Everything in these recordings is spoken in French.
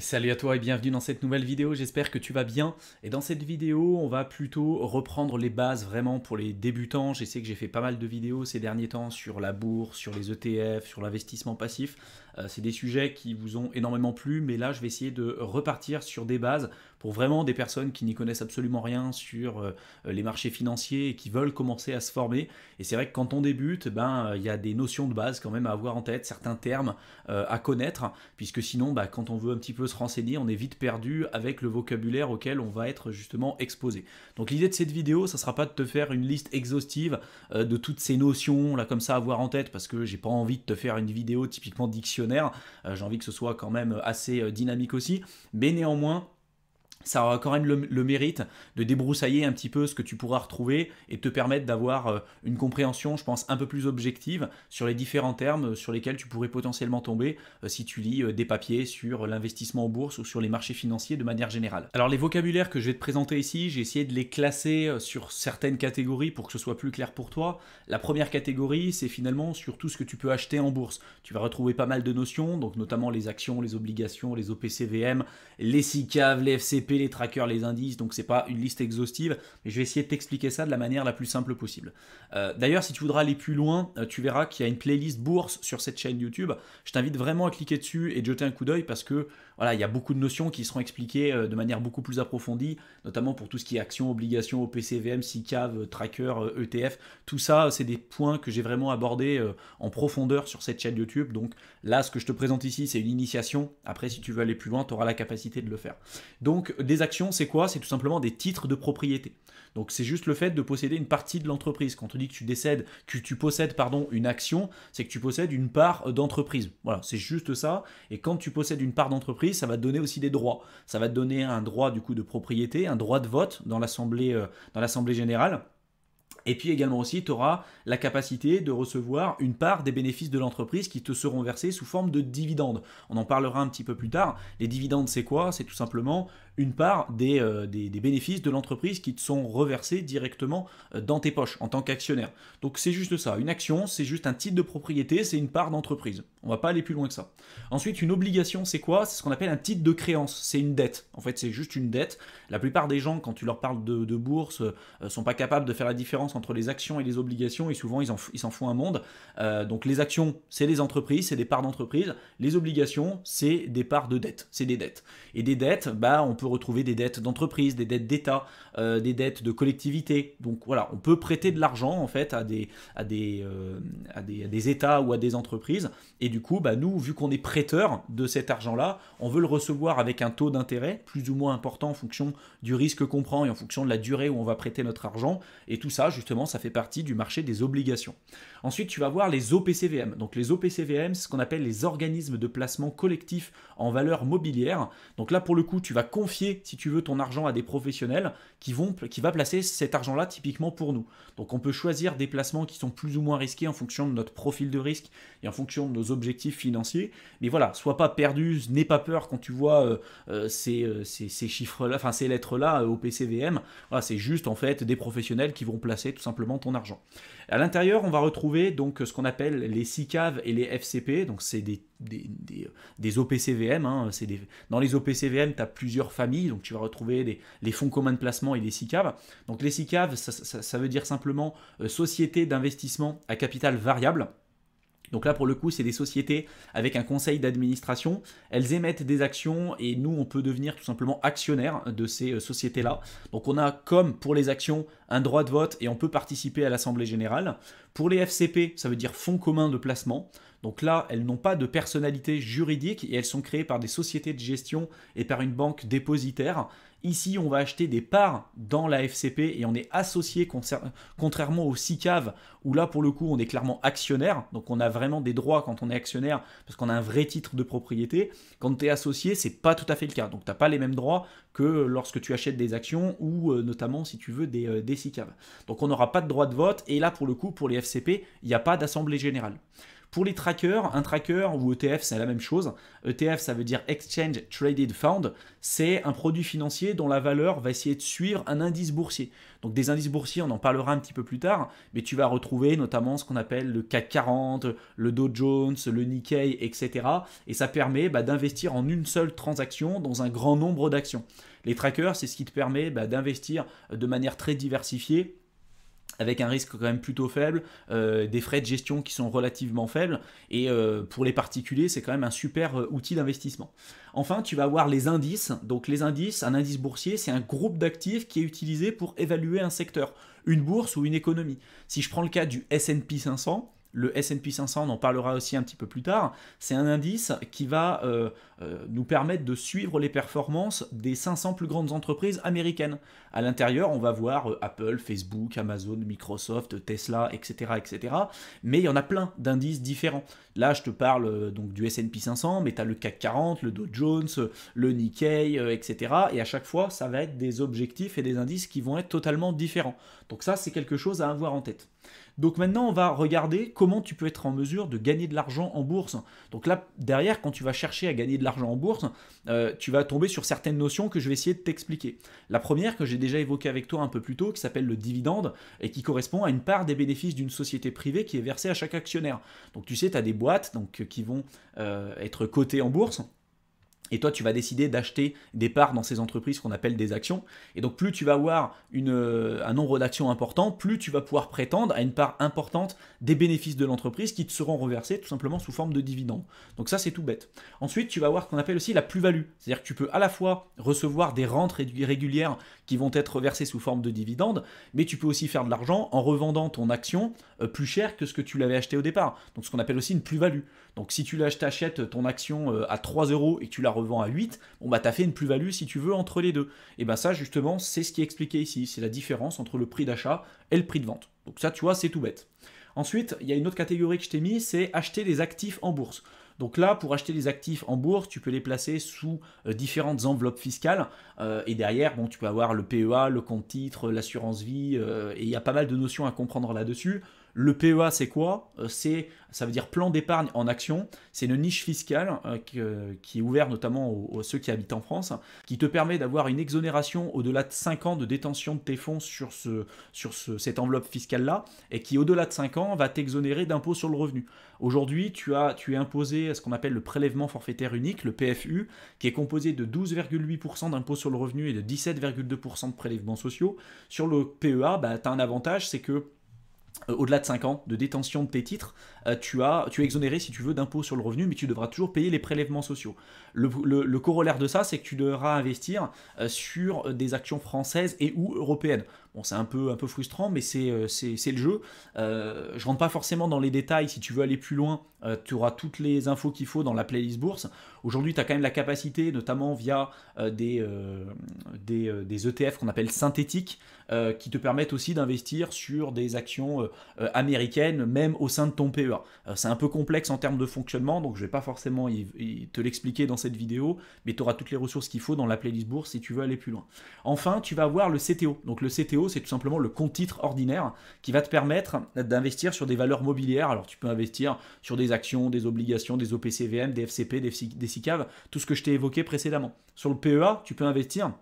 Salut à toi et bienvenue dans cette nouvelle vidéo, j'espère que tu vas bien. Et dans cette vidéo, on va plutôt reprendre les bases vraiment pour les débutants. Je sais que j'ai fait pas mal de vidéos ces derniers temps sur la bourse, sur les ETF, sur l'investissement passif. Euh, c'est des sujets qui vous ont énormément plu, mais là je vais essayer de repartir sur des bases pour vraiment des personnes qui n'y connaissent absolument rien sur euh, les marchés financiers et qui veulent commencer à se former. Et c'est vrai que quand on débute, ben euh, il y a des notions de base quand même à avoir en tête, certains termes à connaître, puisque sinon, bah, quand on veut un petit peu se renseigner, on est vite perdu avec le vocabulaire auquel on va être justement exposé. Donc l'idée de cette vidéo, ça sera pas de te faire une liste exhaustive euh, de toutes ces notions là comme ça à avoir en tête parce que j'ai pas envie de te faire une vidéo typiquement dictionnaire, euh, j'ai envie que ce soit quand même assez euh, dynamique aussi, mais néanmoins ça aura quand même le, mérite de débroussailler un petit peu ce que tu pourras retrouver et te permettre d'avoir euh, une compréhension, je pense, un peu plus objective sur les différents termes euh, sur lesquels tu pourrais potentiellement tomber euh, si tu lis des papiers sur l'investissement en bourse ou sur les marchés financiers de manière générale. Alors les vocabulaires que je vais te présenter ici, j'ai essayé de les classer sur certaines catégories pour que ce soit plus clair pour toi. La première catégorie, c'est finalement sur tout ce que tu peux acheter en bourse. Tu vas retrouver pas mal de notions, donc notamment les actions, les obligations, les OPCVM, les SICAV, les FCP, les trackers, les indices, donc c'est pas une liste exhaustive, mais je vais essayer de t'expliquer ça de la manière la plus simple possible. Euh, d'ailleurs, si tu voudras aller plus loin, euh, tu verras qu'il y a une playlist bourse sur cette chaîne YouTube. Je t'invite vraiment à cliquer dessus et jeter un coup d'œil parce que voilà, il y a beaucoup de notions qui seront expliquées euh, de manière beaucoup plus approfondie, notamment pour tout ce qui est actions, obligations, OPCVM, SICAV, tracker, ETF. E tout ça, c'est des points que j'ai vraiment abordé en profondeur sur cette chaîne YouTube. Donc là, ce que je te présente ici, c'est une initiation. Après, si tu veux aller plus loin, tu auras la capacité de le faire. Donc, des actions, c'est quoi C'est tout simplement des titres de propriété. Donc c'est juste le fait de posséder une partie de l'entreprise. Quand on te dit que tu décèdes, que tu possèdes pardon, une action, c'est que tu possèdes une part euh, d'entreprise. Voilà, c'est juste ça. Et quand tu possèdes une part d'entreprise, ça va te donner aussi des droits. Ça va te donner un droit du coup de propriété, un droit de vote dans l'assemblée euh, générale. Et puis également aussi, tu auras la capacité de recevoir une part des bénéfices de l'entreprise qui te seront versés sous forme de dividendes. On en parlera un petit peu plus tard. Les dividendes, c'est quoi C'est tout simplement une part euh, des, des bénéfices de l'entreprise qui te sont reversés directement euh, dans tes poches en tant qu'actionnaire. Donc c'est juste ça. Une action, c'est juste un titre de propriété, c'est une part d'entreprise. On va pas aller plus loin que ça. Ensuite, une obligation, c'est quoi C'est ce qu'on appelle un titre de créance. C'est une dette. En fait, c'est juste une dette. La plupart des gens, quand tu leur parles de, bourse, ne euh, sont pas capables de faire la différence entre les actions et les obligations. Et souvent, ils s'en font un monde. Euh, donc, les actions, c'est les entreprises, c'est des parts d'entreprise. Les obligations, c'est des parts de dette. C'est des dettes. Et des dettes, bah, on peut retrouver des dettes d'entreprise, des dettes d'État, euh, des dettes de collectivité. Donc voilà, on peut prêter de l'argent en fait à des, à des, des États ou à des entreprises. Et du coup, bah, nous, vu qu'on est prêteur de cet argent-là, on veut le recevoir avec un taux d'intérêt plus ou moins important en fonction du risque qu'on prend et en fonction de la durée où on va prêter notre argent. Et tout ça, justement, ça fait partie du marché des obligations. Ensuite, tu vas voir les OPCVM. Donc les OPCVM, c'est ce qu'on appelle les organismes de placement collectif en valeur mobilière. Donc là, pour le coup, tu vas confier, si tu veux, ton argent à des professionnels qui vont, qui va placer cet argent-là typiquement pour nous. Donc on peut choisir des placements qui sont plus ou moins risqués en fonction de notre profil de risque et en fonction de nos obligations objectif financiers. Mais voilà, sois pas perdu, n'aie pas peur quand tu vois euh, euh, euh, ces, chiffres-là, enfin ces lettres-là OPCVM. c'est juste en fait des professionnels qui vont placer tout simplement ton argent. À l'intérieur, on va retrouver donc ce qu'on appelle les SICAV et les FCP, donc c'est des OPCVM. Hein. dans les OPCVM, tu as plusieurs familles, donc tu vas retrouver les fonds communs de placement et les SICAV. Donc les SICAV, ça, ça, veut dire simplement société d'investissement à capital variable. Donc là, pour le coup, c'est des sociétés avec un conseil d'administration. Elles émettent des actions et nous, on peut devenir tout simplement actionnaire de ces euh, sociétés-là. Donc on a, comme pour les actions, un droit de vote et on peut participer à l'Assemblée générale. Pour les FCP, ça veut dire Fonds communs de placement. Donc là, elles n'ont pas de personnalité juridique et elles sont créées par des sociétés de gestion et par une banque dépositaire. Ici, on va acheter des parts dans la FCP et on est associé, contrairement aux SICAV, où là, pour le coup, on est clairement actionnaire. Donc, on a vraiment des droits quand on est actionnaire parce qu'on a un vrai titre de propriété. Quand tu es associé, c'est pas tout à fait le cas. Donc, tu n'as pas les mêmes droits que lorsque tu achètes des actions ou euh, notamment, si tu veux, des, euh, des SICAV. Donc, on n'aura pas de droit de vote. Et là, pour le coup, pour les FCP, il n'y a pas d'assemblée générale. Pour les trackers, un tracker ou ETF, c'est la même chose. ETF, ça veut dire Exchange Traded Fund. C'est un produit financier dont la valeur va essayer de suivre un indice boursier. Donc des indices boursiers, on en parlera un petit peu plus tard, mais tu vas retrouver notamment ce qu'on appelle le CAC 40, le Dow Jones, le Nikkei, etc. Et ça permet bah, d'investir en une seule transaction dans un grand nombre d'actions. Les trackers, c'est ce qui te permet bah, d'investir de manière très diversifiée avec un risque quand même plutôt faible, euh, des frais de gestion qui sont relativement faibles, et euh, pour les particuliers, c'est quand même un super euh, outil d'investissement. Enfin, tu vas avoir les indices. Donc les indices, un indice boursier, c'est un groupe d'actifs qui est utilisé pour évaluer un secteur, une bourse ou une économie. Si je prends le cas du SP 500, le S&P 500, on en parlera aussi un petit peu plus tard, c'est un indice qui va euh, euh, nous permettre de suivre les performances des 500 plus grandes entreprises américaines. À l'intérieur, on va voir euh, Apple, Facebook, Amazon, Microsoft, Tesla, etc., etc. Mais il y en a plein d'indices différents. Là, je te parle donc du S&P 500, mais tu as le CAC 40, le Dow Jones, le Nikkei, etc. Et à chaque fois, ça va être des objectifs et des indices qui vont être totalement différents. Donc ça, c'est quelque chose à avoir en tête. Donc maintenant, on va regarder comment tu peux être en mesure de gagner de l'argent en bourse. Donc là, derrière, quand tu vas chercher à gagner de l'argent en bourse, euh, tu vas tomber sur certaines notions que je vais essayer de t'expliquer. La première que j'ai déjà évoquée avec toi un peu plus tôt, qui s'appelle le dividende, et qui correspond à une part des bénéfices d'une société privée qui est versée à chaque actionnaire. Donc tu sais, tu as des boîtes donc, euh, qui vont euh, être cotées en bourse. Et toi, tu vas décider d'acheter des parts dans ces entreprises qu'on appelle des actions. Et donc, plus tu vas avoir euh, un nombre d'actions important, plus tu vas pouvoir prétendre à une part importante des bénéfices de l'entreprise qui te seront reversés tout simplement sous forme de dividendes. Donc ça, c'est tout bête. Ensuite, tu vas avoir ce qu'on appelle aussi la plus-value. C'est-à-dire que tu peux à la fois recevoir des rentes régulières qui vont être reversées sous forme de dividendes, mais tu peux aussi faire de l'argent en revendant ton action euh, plus cher que ce que tu l'avais acheté au départ. Donc, ce qu'on appelle aussi une plus-value. Donc, si tu l'achètes ton action euh, à 3 euros et que tu la revend revends à 8, bon bah t'as fait une plus-value si tu veux entre les deux. Et ben ça justement c'est ce qui est expliqué ici, c'est la différence entre le prix d'achat et le prix de vente. Donc ça tu vois c'est tout bête. Ensuite, il y a une autre catégorie que je t'ai mis, c'est acheter des actifs en bourse. Donc là, pour acheter des actifs en bourse, tu peux les placer sous euh, différentes enveloppes fiscales. Euh, et derrière, bon, tu peux avoir le PEA, le compte-titre, l'assurance vie, euh, et il y a pas mal de notions à comprendre là-dessus. Le PEA, c'est quoi euh, C'est ça veut dire plan d'épargne en action. C'est une niche fiscale euh, euh, qui, est ouverte notamment aux, ceux qui habitent en France, qui te permet d'avoir une exonération au-delà de 5 ans de détention de tes fonds sur, cette enveloppe fiscale-là, et qui au-delà de 5 ans va t'exonérer d'impôts sur le revenu. Aujourd'hui, tu, as, tu es imposé à ce qu'on appelle le prélèvement forfaitaire unique, le PFU, qui est composé de 12,8% d'impôts sur le revenu et de 17,2% de prélèvements sociaux. Sur le PEA, bah, tu as un avantage, c'est que euh, au-delà de 5 ans de détention de tes titres, euh, tu, as, tu es exonéré, si tu veux, d'impôts sur le revenu, mais tu devras toujours payer les prélèvements sociaux. le corollaire de ça, c'est que tu devras investir euh, sur des actions françaises et ou européennes. Bon, c'est un peu, un peu frustrant, mais c'est euh, le jeu. Je euh, je rentre pas forcément dans les détails. Si tu veux aller plus loin, euh, tu auras toutes les infos qu'il faut dans la playlist bourse. Aujourd'hui, tu as quand même la capacité, notamment via des, des, ETF e qu'on appelle synthétiques, qui te permettent aussi d'investir sur des actions américaines, même au sein de ton PEA. c'est un peu complexe en termes de fonctionnement, donc je vais pas forcément te l'expliquer dans cette vidéo, mais tu auras toutes les ressources qu'il faut dans la playlist bourse si tu veux aller plus loin. Enfin, tu vas avoir le CTO. Donc le CTO, c'est tout simplement le compte titre ordinaire qui va te permettre d'investir sur des valeurs mobilières. Alors tu peux investir sur des actions, des obligations, des OPCVM, des FCP, des, SICAV, tout ce que je t'ai évoqué précédemment. Sur le PEA, tu peux investir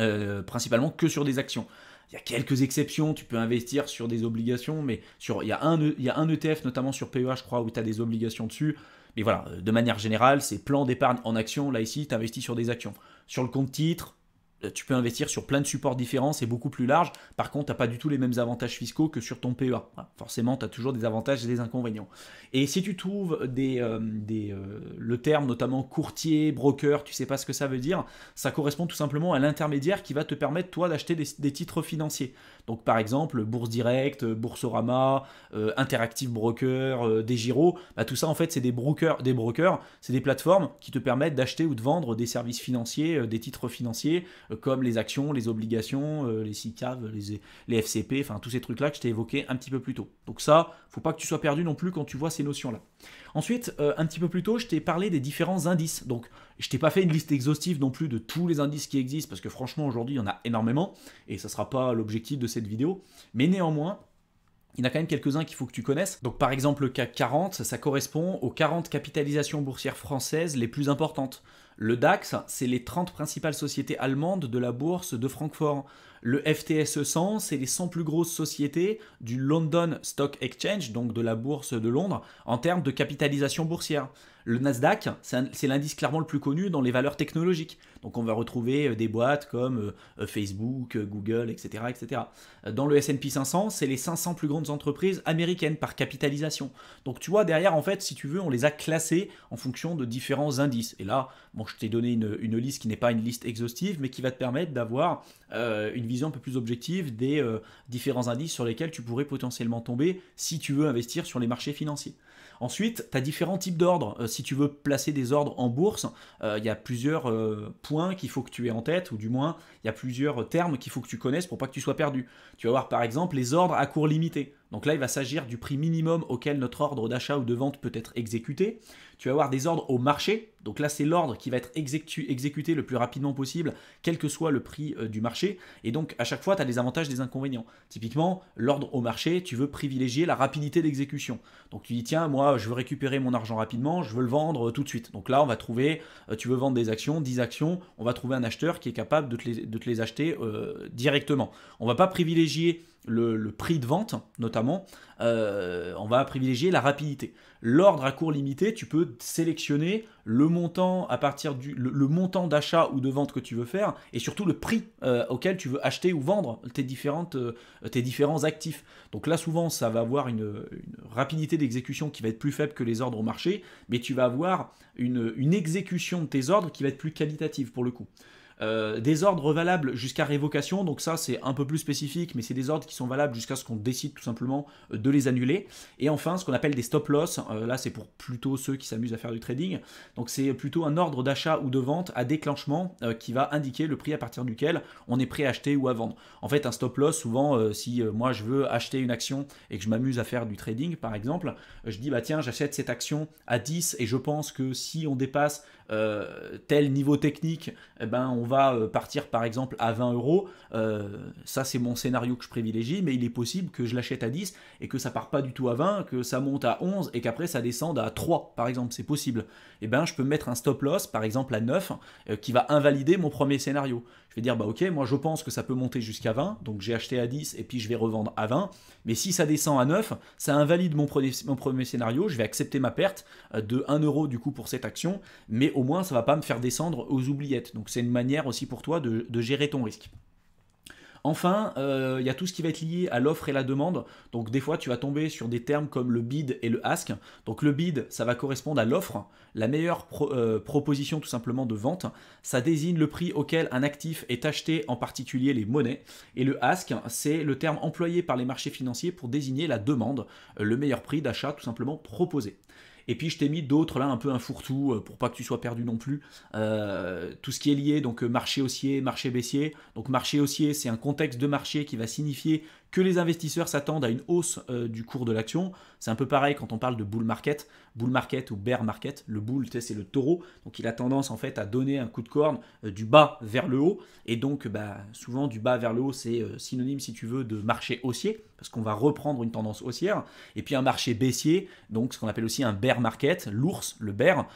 euh, principalement que sur des actions. Il y a quelques exceptions, tu peux investir sur des obligations, mais sur, il, y a un, il y a un ETF, notamment sur PEA, je crois, où tu as des obligations dessus. Mais voilà, euh, de manière générale, c'est plan d'épargne en actions. Là, ici, tu investis sur des actions. Sur le compte titre, euh, tu peux investir sur plein de supports différents, c'est beaucoup plus large. Par contre, tu n'as pas du tout les mêmes avantages fiscaux que sur ton PEA. Forcément, tu as toujours des avantages et des inconvénients. Et si tu trouves euh, euh, le terme notamment courtier, broker, tu sais pas ce que ça veut dire, ça correspond tout simplement à l'intermédiaire qui va te permettre, toi, d'acheter des titres financiers. Donc par exemple, Bourse Direct, Boursorama, euh, Interactive Broker, euh, bah, tout ça en fait c'est des brokers, des brokers, c'est des plateformes qui te permettent d'acheter ou de vendre des services financiers, euh, des titres financiers comme les actions, les obligations, les SICAV, les, FCP, enfin tous ces trucs-là que je t'ai évoqué un petit peu plus tôt. Donc ça, faut pas que tu sois perdu non plus quand tu vois ces notions-là. Ensuite, un petit peu plus tôt, je t'ai parlé des différents indices. Donc je t'ai pas fait une liste exhaustive non plus de tous les indices qui existent parce que franchement aujourd'hui il y en a énormément et ça sera pas l'objectif de cette vidéo, mais néanmoins, il y en a quand même quelques-uns qu'il faut que tu connaisses. Donc par exemple le CAC 40, ça correspond aux 40 capitalisations boursières françaises les plus importantes. Le DAX, c'est les 30 principales sociétés allemandes de la bourse de Francfort. Le FTSE 100, c'est les 100 plus grosses sociétés du London Stock Exchange, donc de la bourse de Londres, en termes de capitalisation boursière. Le Nasdaq, c'est l'indice clairement le plus connu dans les valeurs technologiques. Donc on va retrouver euh, des boîtes comme euh, Facebook, euh, Google, etc. etc. Dans le SP 500, c'est les 500 plus grandes entreprises américaines par capitalisation. Donc tu vois, derrière, en fait, si tu veux, on les a classées en fonction de différents indices. Et là, bon, je t'ai donné une, liste qui n'est pas une liste exhaustive, mais qui va te permettre d'avoir euh, une un peu plus objective des euh, différents indices sur lesquels tu pourrais potentiellement tomber si tu veux investir sur les marchés financiers. Ensuite, tu as différents types d'ordres. Euh, si tu veux placer des ordres en bourse, euh, il y a plusieurs points qu'il faut que tu aies en tête, ou du moins, il y a plusieurs termes qu'il faut que tu connaisses pour pas que tu sois perdu. Tu vas voir par exemple les ordres à cours limité. Donc là, il va s'agir du prix minimum auquel notre ordre d'achat ou de vente peut être exécuté. Tu vas avoir des ordres au marché. Donc là, c'est l'ordre qui va être exécuté le plus rapidement possible, quel que soit le prix euh, du marché. Et donc, à chaque fois, tu as des avantages, des inconvénients. Typiquement, l'ordre au marché, tu veux privilégier la rapidité d'exécution. Donc tu dis, tiens, moi, je veux récupérer mon argent rapidement, je veux le vendre euh, tout de suite. Donc là, on va trouver, euh, tu veux vendre des actions, 10 actions, on va trouver un acheteur qui est capable de te les, de te les acheter directement. On va pas privilégier le, prix de vente notamment, euh, on va privilégier la rapidité. L'ordre à cours limité, tu peux sélectionner le montant à partir du le, montant d'achat ou de vente que tu veux faire et surtout le prix euh, auquel tu veux acheter ou vendre euh, tes différents actifs. Donc là souvent ça va avoir une, rapidité d'exécution qui va être plus faible que les ordres au marché, mais tu vas avoir une, une exécution de tes ordres qui va être plus qualitative pour le coup. Euh, des ordres valables jusqu'à révocation, donc ça c'est un peu plus spécifique, mais c'est des ordres qui sont valables jusqu'à ce qu'on décide tout simplement euh, de les annuler. Et enfin, ce qu'on appelle des stop loss, euh, là c'est pour plutôt ceux qui s'amusent à faire du trading, donc c'est plutôt un ordre d'achat ou de vente à déclenchement qui va indiquer le prix à partir duquel on est prêt à acheter ou à vendre. En fait, un stop loss, souvent, si moi je veux acheter une action et que je m'amuse à faire du trading par exemple, je dis bah tiens, j'achète cette action à 10 et je pense que si on dépasse euh, tel niveau technique, eh ben, on va euh, partir par exemple à 20 euros. Euh, ça, c'est mon scénario que je privilégie, mais il est possible que je l'achète à 10 et que ça part pas du tout à 20, que ça monte à 11 et qu'après ça descende à 3, par exemple. C'est possible. Et eh ben, je peux mettre un stop loss, par exemple à 9, qui va invalider mon premier scénario je vais dire, bah ok, moi je pense que ça peut monter jusqu'à 20, donc j'ai acheté à 10 et puis je vais revendre à 20. Mais si ça descend à 9, ça invalide mon premier, scénario, je vais accepter ma perte euh, de 1 euro du coup pour cette action, mais au moins ça va pas me faire descendre aux oubliettes. Donc c'est une manière aussi pour toi de gérer ton risque. Enfin, il euh, y a tout ce qui va être lié à l'offre et la demande. Donc des fois, tu vas tomber sur des termes comme le bid et le ask. Donc le bid, ça va correspondre à l'offre, la meilleure euh, proposition tout simplement de vente. Ça désigne le prix auquel un actif est acheté, en particulier les monnaies. Et le ask, c'est le terme employé par les marchés financiers pour désigner la demande, euh, le meilleur prix d'achat tout simplement proposé. Et puis je t'ai mis d'autres là un peu un fourre-tout euh, pour pas que tu sois perdu non plus. Euh, tout ce qui est lié, donc euh, marché haussier, marché baissier. Donc marché haussier, c'est un contexte de marché qui va signifier que les investisseurs s'attendent à une hausse euh, du cours de l'action. C'est un peu pareil quand on parle de bull market, bull market ou bear market. Le bull, tu c'est le taureau, donc il a tendance en fait à donner un coup de corne euh, du bas vers le haut. Et donc, bah, souvent, du bas vers le haut, c'est euh, synonyme, si tu veux, de marché haussier, parce qu'on va reprendre une tendance haussière. Et puis un marché baissier, donc ce qu'on appelle aussi un bear market, l'ours, le bear,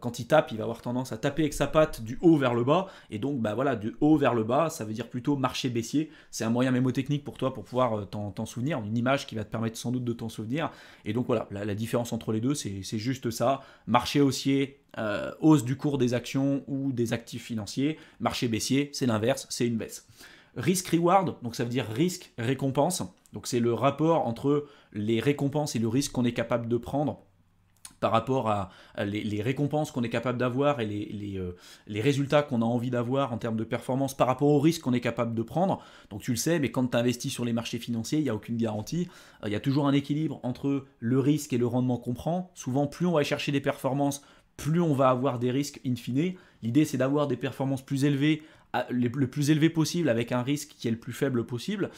quand il tape, il va avoir tendance à taper avec sa patte du haut vers le bas. Et donc, bah voilà, du haut vers le bas, ça veut dire plutôt marché baissier. C'est un moyen mnémotechnique pour toi pour pouvoir euh, t'en souvenir, une image qui va te permettre sans doute de t'en souvenir. Et donc voilà, la, différence entre les deux, c'est juste ça. Marché haussier, euh, hausse du cours des actions ou des actifs financiers. Marché baissier, c'est l'inverse, c'est une baisse. Risk-reward, donc ça veut dire risque-récompense. Donc c'est le rapport entre les récompenses et le risque qu'on est capable de prendre par rapport à, les, récompenses qu'on est capable d'avoir et les, euh, les, résultats qu'on a envie d'avoir en termes de performance par rapport aux risques qu'on est capable de prendre. Donc tu le sais, mais quand tu investis sur les marchés financiers, il n'y a aucune garantie. Euh, il y a toujours un équilibre entre le risque et le rendement qu'on prend. Souvent, plus on va chercher des performances, plus on va avoir des risques in fine. L'idée, c'est d'avoir des performances plus élevées, le plus élevé possible avec un risque qui est le plus faible possible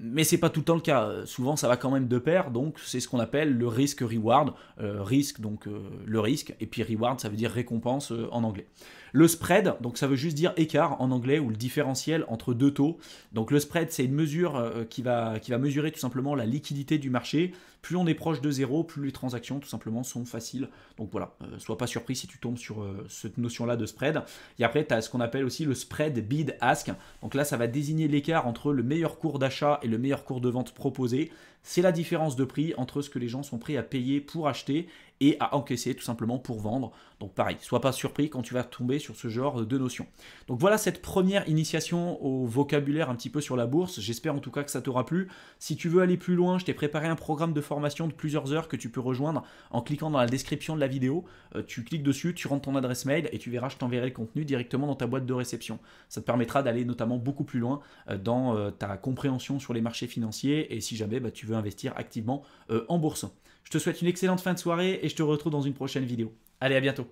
mais c'est pas tout le temps le cas. Euh, souvent, ça va quand même de pair, donc c'est ce qu'on appelle le risque reward. Euh, risque donc euh, le risque, et puis reward ça veut dire récompense en anglais. Le spread, donc ça veut juste dire écart en anglais ou le différentiel entre deux taux. Donc le spread, c'est une mesure euh, qui va, qui va mesurer tout simplement la liquidité du marché. Plus on est proche de zéro, plus les transactions tout simplement sont faciles. Donc voilà, euh, sois pas surpris si tu tombes sur euh, cette notion-là de spread. Et après, tu as ce qu'on appelle aussi le spread bid-ask. Donc là, ça va désigner l'écart entre le meilleur cours d'achat et le meilleur cours de vente proposé. C'est la différence de prix entre ce que les gens sont prêts à payer pour acheter et à encaisser tout simplement pour vendre. Donc pareil, sois pas surpris quand tu vas tomber sur ce genre de notions. Donc voilà cette première initiation au vocabulaire un petit peu sur la bourse. J'espère en tout cas que ça t'aura plu. Si tu veux aller plus loin, je t'ai préparé un programme de formation de plusieurs heures que tu peux rejoindre en cliquant dans la description de la vidéo. Euh, tu cliques dessus, tu rentres ton adresse mail et tu verras, je t'enverrai le contenu directement dans ta boîte de réception. Ça te permettra d'aller notamment beaucoup plus loin euh, dans euh, ta compréhension sur les marchés financiers et si jamais bah, tu veux investir activement en bourse. Je te souhaite une excellente fin de soirée et je te retrouve dans une prochaine vidéo. Allez, à bientôt